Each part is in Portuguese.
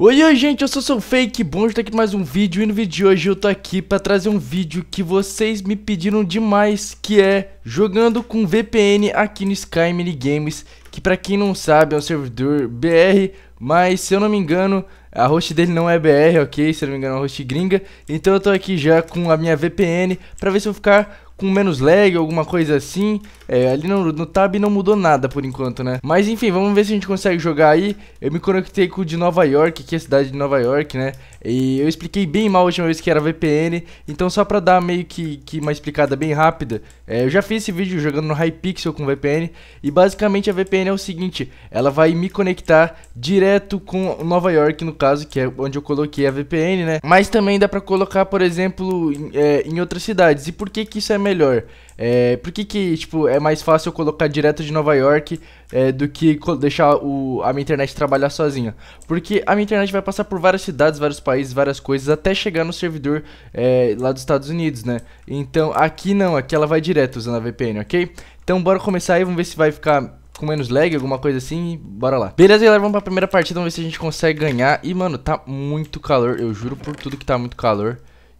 Oi, oi gente, eu sou seu fake, bom estar aqui mais um vídeo e no vídeo de hoje eu tô aqui para trazer um vídeo que vocês me pediram demais, que é jogando com VPN aqui no Sky Minigames, que para quem não sabe é um servidor BR, mas se eu não me engano a host dele não é BR, ok? Se eu não me engano é uma host gringa, então eu tô aqui já com a minha VPN para ver se eu ficar com menos lag, alguma coisa assim. É, ali no, no, tab não mudou nada por enquanto, né? Mas enfim, vamos ver se a gente consegue jogar aí. Eu me conectei com o de Nova York, que é a cidade de Nova York, né? E eu expliquei bem mal a última vez que era VPN, então só pra dar meio que, que uma explicada bem rápida, é, eu já fiz esse vídeo jogando no Hypixel com VPN, e basicamente a VPN é o seguinte, ela vai me conectar direto com Nova York, no caso, que é onde eu coloquei a VPN, né? Mas também dá pra colocar, por exemplo, em, é, em outras cidades. E por que que isso é melhor? É, por que, que tipo, é mais fácil eu colocar direto de Nova York é, do que deixar o, a minha internet trabalhar sozinha? Porque a minha internet vai passar por várias cidades, vários países, várias coisas, até chegar no servidor é, lá dos Estados Unidos, né? Então aqui não, aqui ela vai direto usando a VPN, ok? Então bora começar aí, vamos ver se vai ficar com menos lag, alguma coisa assim, e bora lá. Beleza, galera, vamos pra primeira partida, vamos ver se a gente consegue ganhar. E, mano, tá muito calor, eu juro por tudo que tá muito calor.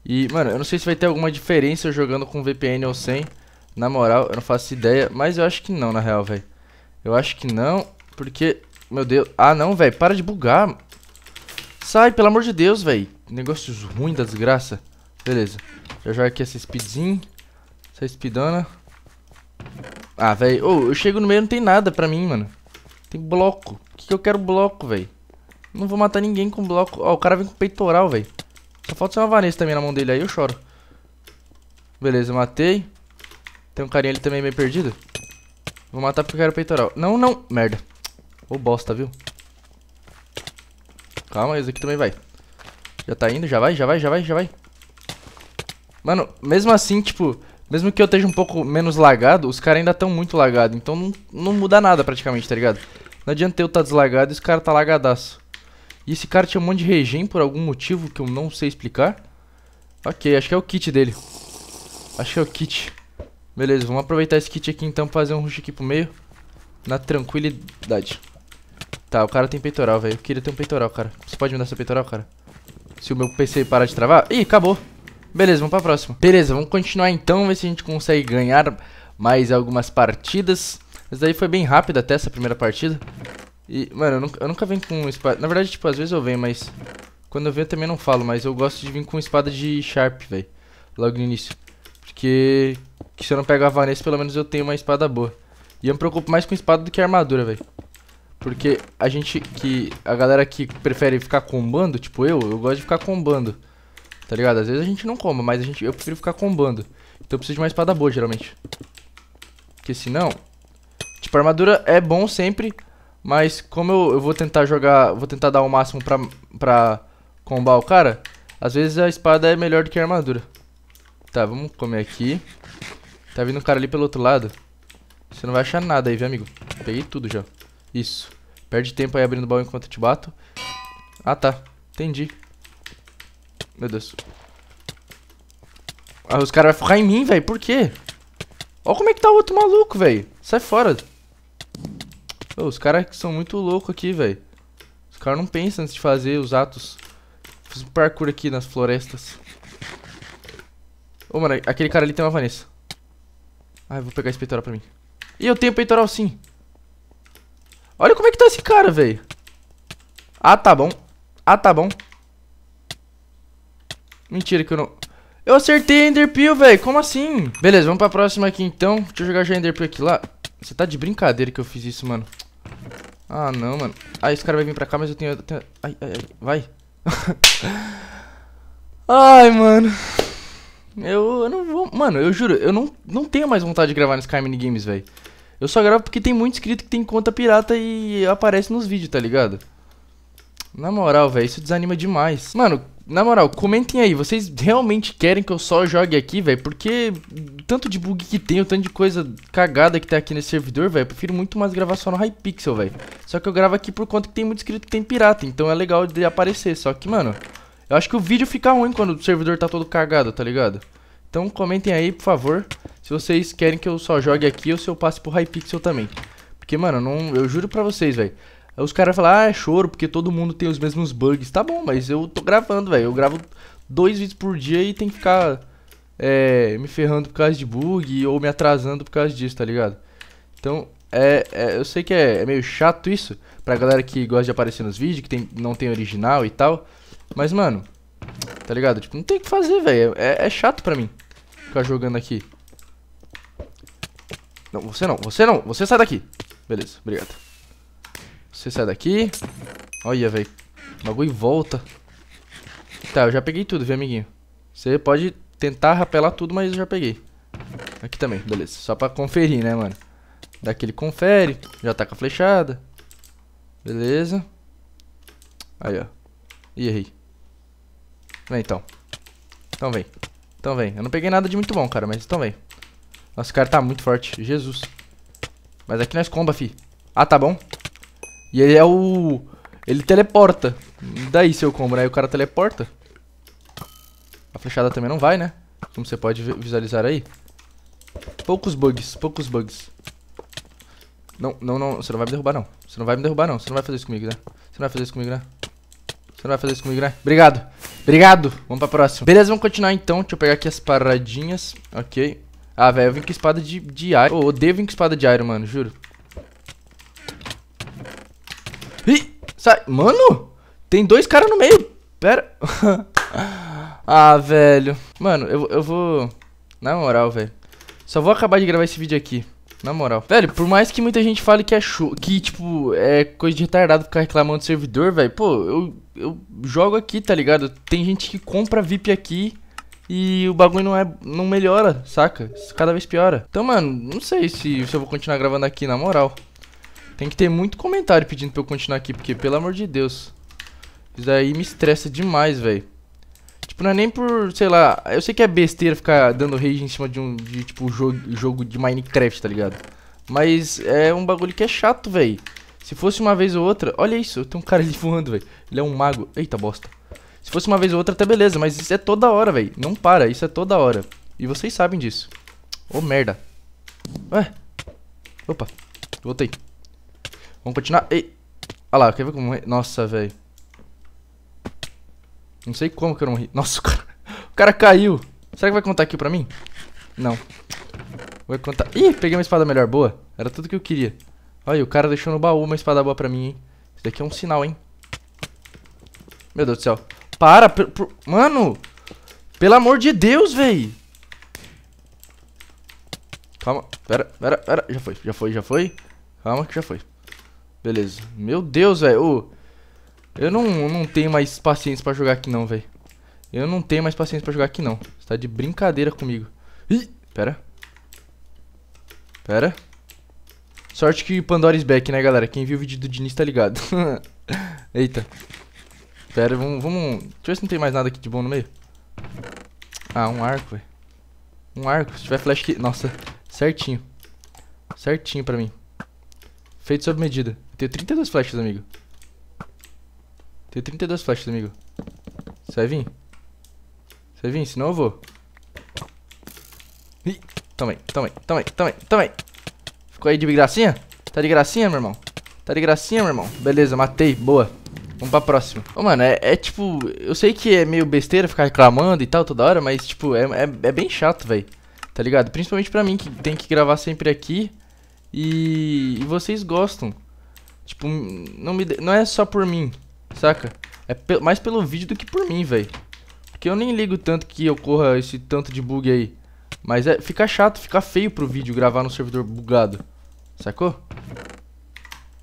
E, mano, eu não sei se vai ter alguma diferença jogando com VPN ou sem. Na moral, eu não faço ideia. Mas eu acho que não, na real, velho. Eu acho que não, porque... Meu Deus. Ah, não, velho. Para de bugar. Sai, pelo amor de Deus, velho. Negócios ruins da desgraça. Beleza. Já joga aqui essa speedzinha. Essa speedona. Ah, velho. Oh, eu chego no meio e não tem nada pra mim, mano. Tem bloco. O que, que eu quero bloco, velho? Não vou matar ninguém com bloco. Ó, oh, o cara vem com peitoral, velho. Só falta ser uma Vanessa também na mão dele aí, eu choro. Beleza, matei. Tem um carinha ali também meio perdido. Vou matar porque eu quero peitoral. Não, não. Merda. Ô bosta, viu? Calma, esse aqui também vai. Já tá indo, já vai, já vai, já vai, já vai. Mano, mesmo assim, tipo... Mesmo que eu esteja um pouco menos lagado, os caras ainda estão muito lagados. Então não, não muda nada praticamente, tá ligado? Não adianta eu estar tá deslagado e os caras tá lagadaço. E esse cara tinha um monte de regen por algum motivo que eu não sei explicar. Ok, acho que é o kit dele. Acho que é o kit. Beleza, vamos aproveitar esse kit aqui então, fazer um rush aqui pro meio. Na tranquilidade. Tá, o cara tem peitoral, velho. Eu queria ter um peitoral, cara. Você pode me dar seu peitoral, cara? Se o meu PC parar de travar... Ih, acabou. Beleza, vamos pra próxima. Beleza, vamos continuar então, ver se a gente consegue ganhar mais algumas partidas. Mas daí foi bem rápido até essa primeira partida. E, mano, eu nunca, eu nunca venho com espada. Na verdade, tipo, às vezes eu venho, mas. Quando eu venho eu também não falo, mas eu gosto de vir com espada de Sharp, velho. Logo no início. Porque. se eu não pegar a Vanessa, pelo menos eu tenho uma espada boa. E eu me preocupo mais com espada do que armadura, velho. Porque a gente que. A galera que prefere ficar combando, tipo eu, eu gosto de ficar combando. Tá ligado? Às vezes a gente não comba, mas a gente, eu prefiro ficar combando. Então eu preciso de uma espada boa, geralmente. Porque senão. Tipo, armadura é bom sempre. Mas como eu, eu vou tentar jogar, vou tentar dar o máximo pra, pra combar o cara, às vezes a espada é melhor do que a armadura. Tá, vamos comer aqui. Tá vindo um cara ali pelo outro lado. Você não vai achar nada aí, viu, amigo? Peguei tudo já. Isso. Perde tempo aí abrindo o baú enquanto eu te bato. Ah, tá. Entendi. Meu Deus. Ah, os caras vão ficar em mim, velho. Por quê? Olha como é que tá o outro maluco, velho. Sai fora. Os caras são muito loucos aqui, velho. Os caras não pensam antes de fazer os atos. Fiz um parkour aqui nas florestas. Ô, mano, aquele cara ali tem uma Vanessa. Ai, ah, vou pegar esse peitoral pra mim. E eu tenho peitoral sim. Olha como é que tá esse cara, velho. Ah, tá bom. Ah, tá bom. Mentira que eu não... Eu acertei Enderpeel, velho. Como assim? Beleza, vamos pra próxima aqui então. Deixa eu jogar já Enderpeel aqui lá. Você tá de brincadeira que eu fiz isso, mano. Ah, não, mano. Ah, esse cara vai vir pra cá, mas eu tenho... Eu tenho... Ai, ai, ai. Vai. ai, mano. Eu, eu não vou... Mano, eu juro, eu não, não tenho mais vontade de gravar no Sky Minigames, velho. Eu só gravo porque tem muito inscrito que tem conta pirata e aparece nos vídeos, tá ligado? Na moral, velho, isso desanima demais. Mano, na moral, comentem aí, vocês realmente querem que eu só jogue aqui, velho? Porque tanto de bug que tem, o tanto de coisa cagada que tem tá aqui nesse servidor, velho, eu prefiro muito mais gravar só no Hypixel, velho. Só que eu gravo aqui por conta que tem muito escrito que tem pirata, então é legal de aparecer, só que, mano, eu acho que o vídeo fica ruim quando o servidor tá todo cagado, tá ligado? Então comentem aí, por favor, se vocês querem que eu só jogue aqui ou se eu passe pro Hypixel também. Porque, mano, não, eu juro pra vocês, velho. Aí os caras falam, ah, é choro, porque todo mundo tem os mesmos bugs. Tá bom, mas eu tô gravando, velho. Eu gravo dois vídeos por dia e tem que ficar é, me ferrando por causa de bug ou me atrasando por causa disso, tá ligado? Então, é, é, eu sei que é, é, meio chato isso pra galera que gosta de aparecer nos vídeos, que tem, não tem original e tal. Mas, mano, tá ligado? Tipo, não tem o que fazer, velho. É, é, é chato pra mim ficar jogando aqui. Não, você não, você não, você sai daqui. Beleza, obrigado. Você sai daqui. Olha, velho. O bagulho volta. Tá, eu já peguei tudo, viu, amiguinho? Você pode tentar rapelar tudo, mas eu já peguei. Aqui também, beleza. Só pra conferir, né, mano? Daquele confere. Já tá com a flechada. Beleza. Aí, ó. E errei. Vem, então. Então vem. Então vem. Eu não peguei nada de muito bom, cara, mas então vem. Nossa, o cara tá muito forte. Jesus. Mas aqui nós comba, fi. Ah, tá bom. E ele é o... Ele teleporta. E daí, seu combo, né? E o cara teleporta. A flechada também não vai, né? Como você pode visualizar aí. Poucos bugs, poucos bugs. Não, não, não. Você não vai me derrubar, não. Você não vai me derrubar, não. Você não vai fazer isso comigo, né? Você não vai fazer isso comigo, né? Você não vai fazer isso comigo, né? Obrigado. Obrigado. Vamos pra próxima. Beleza, vamos continuar então. Deixa eu pegar aqui as paradinhas. Ok. Ah, velho, eu vim com espada de, de Iron. Oh, odeio vim com espada de Iron, mano, juro. Sai. Tá, mano, tem dois caras no meio. Pera. ah, velho. Mano, eu, eu vou... Na moral, velho. Só vou acabar de gravar esse vídeo aqui. Na moral. Velho, por mais que muita gente fale que é show, que, tipo, é coisa de retardado ficar reclamando do servidor, velho, pô, eu, eu jogo aqui, tá ligado? Tem gente que compra VIP aqui e o bagulho não, é, não melhora, saca? Cada vez piora. Então, mano, não sei se, se eu vou continuar gravando aqui, na moral. Tem que ter muito comentário pedindo pra eu continuar aqui, porque, pelo amor de Deus. Isso daí me estressa demais, velho. Tipo, não é nem por, sei lá, eu sei que é besteira ficar dando rage em cima de um, de, tipo, jogo, jogo de Minecraft, tá ligado? Mas é um bagulho que é chato, velho. Se fosse uma vez ou outra, olha isso, tem um cara ali voando, velho. Ele é um mago. Eita, bosta. Se fosse uma vez ou outra, até beleza, mas isso é toda hora, velho. Não para, isso é toda hora. E vocês sabem disso. Ô, oh, merda. Ué. Opa, voltei. Vamos continuar. Ei. Olha lá, quer ver como... É? Nossa, velho. Não sei como que eu não morri. Nossa, o cara... o cara caiu. Será que vai contar aqui pra mim? Não. Vai contar... Ih, peguei uma espada melhor. Boa. Era tudo que eu queria. Olha, o cara deixou no baú uma espada boa pra mim, hein. Isso daqui é um sinal, hein. Meu Deus do céu. Para, per, per... mano. Pelo amor de Deus, velho! Calma, pera, pera, pera. Já foi, já foi, já foi. Calma que já foi. Beleza. Meu Deus, velho. Eu não, não tenho mais paciência pra jogar aqui não, velho. Eu não tenho mais paciência pra jogar aqui não. Você tá de brincadeira comigo. Ih, pera. Pera. Sorte que Pandora's back, né, galera? Quem viu o vídeo do Diniz tá ligado. Eita. Pera, vamos, vamos... Deixa eu ver se não tem mais nada aqui de bom no meio. Ah, um arco, velho. Um arco. Se tiver flash aqui... Nossa, certinho. Certinho pra mim. Feito sob medida. Tenho 32 flechas, amigo. Tenho 32 flechas, amigo. Você vai vir? Você vai vir? Senão eu vou. Ih, toma aí, toma aí, toma aí, toma aí, toma aí. Ficou aí de gracinha? Tá de gracinha, meu irmão? Tá de gracinha, meu irmão? Beleza, matei. Boa. Vamos pra próxima. Ô, mano, é, é, tipo... Eu sei que é meio besteira ficar reclamando e tal toda hora, mas, tipo, é, é, é bem chato, velho. Tá ligado? Principalmente pra mim, que tem que gravar sempre aqui. E, e vocês gostam. Tipo, não, me não é só por mim, saca? É pe... mais pelo vídeo do que por mim, velho. Porque eu nem ligo tanto que ocorra esse tanto de bug aí. Mas é, fica chato, fica feio pro vídeo gravar no servidor bugado. Sacou?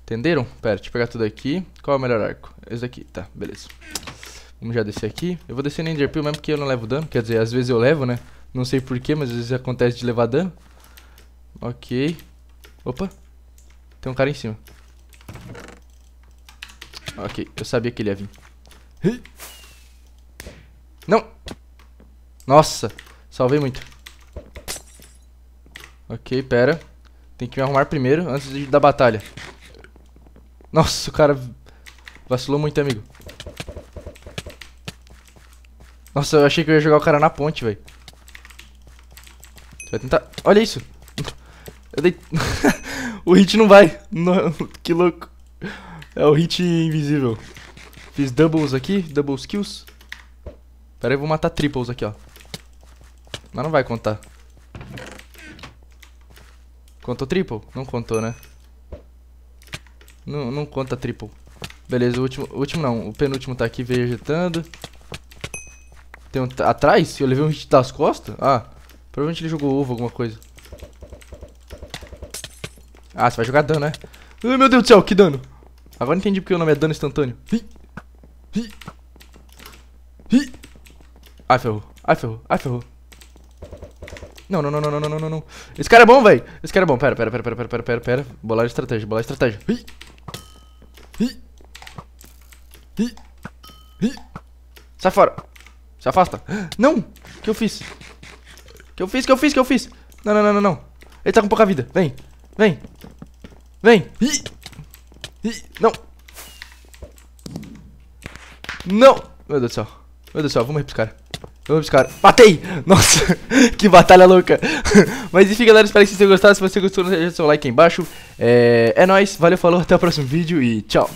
Entenderam? Pera, deixa eu pegar tudo aqui. Qual é o melhor arco? Esse aqui, tá, beleza. Vamos já descer aqui. Eu vou descer no Enderpeel mesmo porque eu não levo dano. Quer dizer, às vezes eu levo, né? Não sei porquê, mas às vezes acontece de levar dano. Ok. Opa. Tem um cara em cima. Ok, eu sabia que ele ia vir. Não! Nossa, salvei muito. Ok, pera. Tem que me arrumar primeiro, antes de, da batalha. Nossa, o cara vacilou muito, amigo. Nossa, eu achei que eu ia jogar o cara na ponte, velho. Vai tentar... Olha isso! Eu dei... o hit não vai. Não, que louco. É o hit invisível. Fiz doubles aqui, doubles kills. Pera aí, vou matar triples aqui, ó. Mas não vai contar. Contou triple? Não contou, né? Não, não conta triple. Beleza, o último, o último não, o penúltimo tá aqui vegetando. Tem um atrás? Eu levei um hit das costas? Ah, provavelmente ele jogou ovo, alguma coisa. Ah, você vai jogar dano, né? Ai, meu Deus do céu, que dano. Agora entendi porque o nome é dano instantâneo. Ai, ferrou. Ai, ferrou. Ai, ferrou. Não, não, não, não, não, não, não, Esse cara é bom, velho. Esse cara é bom. Pera, pera, pera, pera, pera, pera, pera, pera. Bolar estratégia, bolar estratégia. Hi. Hi. Hi. Sai fora. Se afasta. Não. O que eu fiz? O que eu fiz? O que eu fiz? O que eu fiz? Não, não, não, não, não. Ele tá com pouca vida. Vem. Vem. Vem. Ih. Ih. Não. Não. Meu Deus do céu. Meu Deus do céu. Vamos repriscar. Vamos cara. Matei! Nossa, que batalha louca. Mas enfim, galera, espero que vocês tenham gostado. Se você gostou, deixa deixe seu like aí embaixo. É, é nóis, valeu, falou, até o próximo vídeo e tchau.